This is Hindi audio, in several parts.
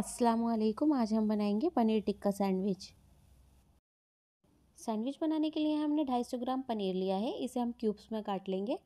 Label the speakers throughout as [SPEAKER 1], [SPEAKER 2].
[SPEAKER 1] असलकुम आज हम बनाएंगे पनीर टिक्का सैंडविच सैंडविच बनाने के लिए हमने 250 ग्राम पनीर लिया है इसे हम क्यूब्स में काट लेंगे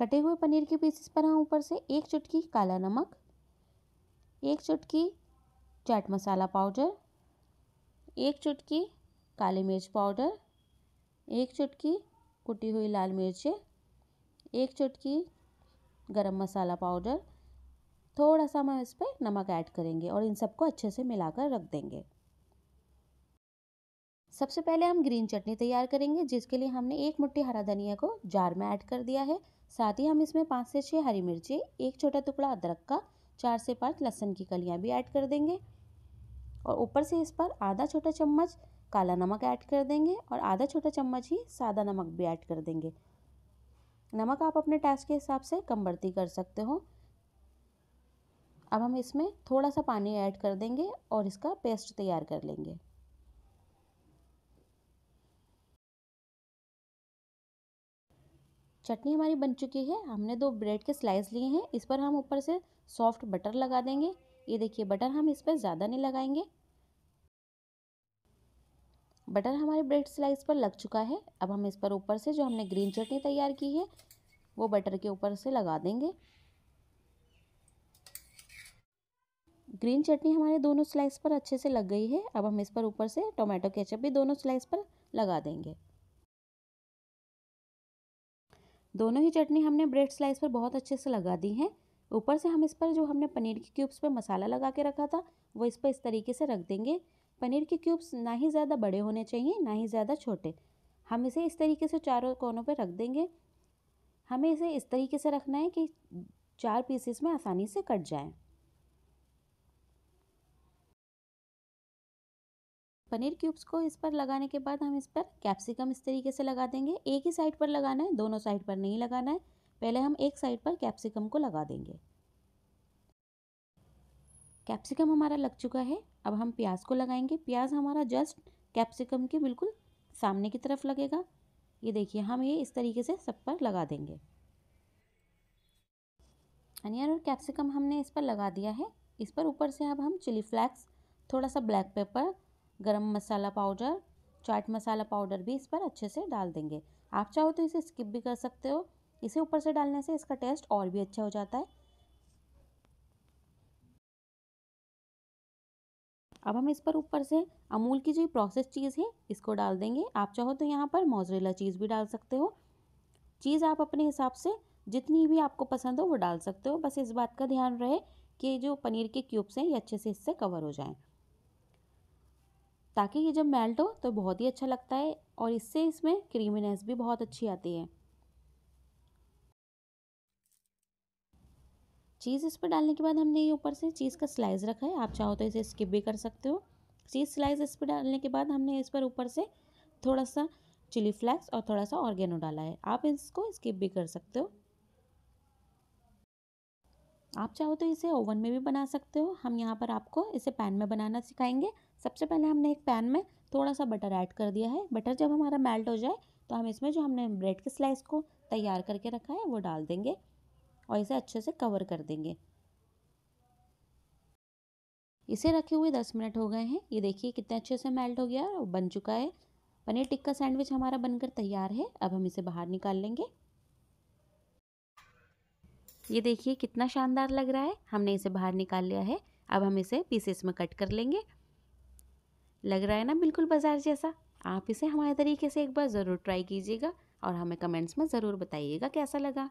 [SPEAKER 1] कटे हुए पनीर के पीसेस पर हम ऊपर से एक चुटकी काला नमक एक चुटकी चाट मसाला पाउडर एक चुटकी काली मिर्च पाउडर एक चुटकी कुटी हुई लाल मिर्चें एक चुटकी गरम मसाला पाउडर थोड़ा सा हम इस पर नमक ऐड करेंगे और इन सबको अच्छे से मिलाकर रख देंगे सबसे पहले हम ग्रीन चटनी तैयार करेंगे जिसके लिए हमने एक मुट्ठी हरा धनिया को जार में ऐड कर दिया है साथ ही हम इसमें पाँच से छः हरी मिर्ची एक छोटा टुकड़ा अदरक का चार से पाँच लहसुन की कलियाँ भी ऐड कर देंगे और ऊपर से इस पर आधा छोटा चम्मच काला नमक ऐड कर देंगे और आधा छोटा चम्मच ही सादा नमक भी ऐड कर देंगे नमक आप अपने टेस्ट के हिसाब से कम बढ़ती कर सकते हो अब हम इसमें थोड़ा सा पानी ऐड कर देंगे और इसका पेस्ट तैयार कर लेंगे चटनी हमारी बन चुकी है हमने दो ब्रेड के स्लाइस लिए हैं इस पर हम ऊपर से सॉफ्ट बटर लगा देंगे ये देखिए बटर हम इस पर ज़्यादा नहीं लगाएंगे बटर हमारे ब्रेड स्लाइस पर लग चुका है अब हम इस पर ऊपर से जो हमने ग्रीन चटनी तैयार की है वो बटर के ऊपर से लगा देंगे ग्रीन चटनी हमारे दोनों स्लाइस पर अच्छे से लग गई है अब हम इस पर ऊपर से टोमेटो केचप भी दोनों स्लाइस पर लगा देंगे दोनों ही चटनी हमने ब्रेड स्लाइस पर बहुत अच्छे से लगा दी है ऊपर से हम इस पर जो हमने पनीर के क्यूब्स पर मसाला लगा के रखा था वो इस पर इस तरीके से रख देंगे पनीर के क्यूब्स ना ही ज़्यादा बड़े होने चाहिए ना ही ज़्यादा छोटे हम इसे इस तरीके से चारों कोनों पर रख देंगे हमें इसे इस तरीके से रखना है कि चार पीसेस में आसानी से कट जाए पनीर क्यूब्स को इस पर लगाने के बाद हम इस पर कैप्सिकम इस तरीके से लगा देंगे एक ही साइड पर लगाना है दोनों साइड पर नहीं लगाना है पहले हम एक साइड पर कैप्सिकम को लगा देंगे कैप्सिकम हमारा लग चुका है अब हम प्याज को लगाएंगे प्याज हमारा जस्ट कैप्सिकम के बिल्कुल सामने की तरफ लगेगा ये देखिए हम ये इस तरीके से सब पर लगा देंगे अनियन और कैप्सिकम हमने इस पर लगा दिया है इस पर ऊपर से अब हम चिली फ्लैक्स थोड़ा सा ब्लैक पेपर गरम मसाला पाउडर चाट मसाला पाउडर भी इस पर अच्छे से डाल देंगे आप चाहो तो इसे स्किप भी कर सकते हो इसे ऊपर से डालने से इसका टेस्ट और भी अच्छा हो जाता है अब हम इस पर ऊपर से अमूल की जो प्रोसेस चीज़ है इसको डाल देंगे आप चाहो तो यहाँ पर मोजरेला चीज़ भी डाल सकते हो चीज़ आप अपने हिसाब से जितनी भी आपको पसंद हो वो डाल सकते हो बस इस बात का ध्यान रहे कि जो पनीर के क्यूब्स हैं ये अच्छे से इससे कवर हो जाएं ताकि ये जब मेल्ट हो तो बहुत ही अच्छा लगता है और इससे इसमें क्रीमीनेस भी बहुत अच्छी आती है चीज़ इस पर डालने के बाद हमने ये ऊपर से चीज़ का स्लाइस रखा है आप चाहो तो इसे स्किप भी कर सकते हो चीज़ स्लाइस इस पर डालने के बाद हमने इस पर ऊपर से थोड़ा सा चिली फ्लैक्स और थोड़ा सा ऑर्गेनो डाला है आप इसको स्किप भी कर सकते हो आप चाहो तो इसे ओवन में भी बना सकते हो हम यहाँ पर आपको इसे पैन में बनाना सिखाएंगे सबसे पहले हमने एक पैन में थोड़ा सा बटर ऐड कर दिया है बटर जब हमारा मेल्ट हो जाए तो हम इसमें जो हमने ब्रेड के स्लाइस को तैयार करके रखा है वो डाल देंगे और इसे अच्छे से कवर कर देंगे इसे रखे हुए दस मिनट हो गए हैं ये देखिए कितने अच्छे से मेल्ट हो गया और बन चुका है पनीर टिक्का सैंडविच हमारा बनकर तैयार है अब हम इसे बाहर निकाल लेंगे ये देखिए कितना शानदार लग रहा है हमने इसे बाहर निकाल लिया है अब हम इसे पीसेस में कट कर लेंगे लग रहा है ना बिल्कुल बाजार जैसा आप इसे हमारे तरीके से एक बार ज़रूर ट्राई कीजिएगा और हमें कमेंट्स में ज़रूर बताइएगा कैसा लगा